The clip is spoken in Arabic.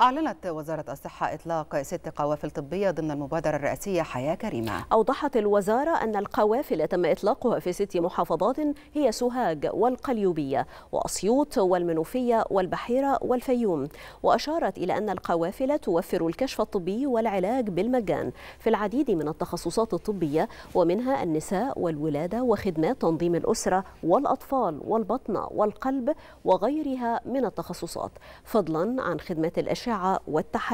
أعلنت وزارة الصحة إطلاق ست قوافل طبية ضمن المبادرة الرئاسية حياة كريمة أوضحت الوزارة أن القوافل تم إطلاقها في ست محافظات هي سوهاج والقليوبية وأسيوط والمنوفية والبحيرة والفيوم وأشارت إلى أن القوافل توفر الكشف الطبي والعلاج بالمجان في العديد من التخصصات الطبية ومنها النساء والولادة وخدمات تنظيم الأسرة والأطفال والبطنة والقلب وغيرها من التخصصات فضلا عن خدمات الأشياء الأشعة والتحاليل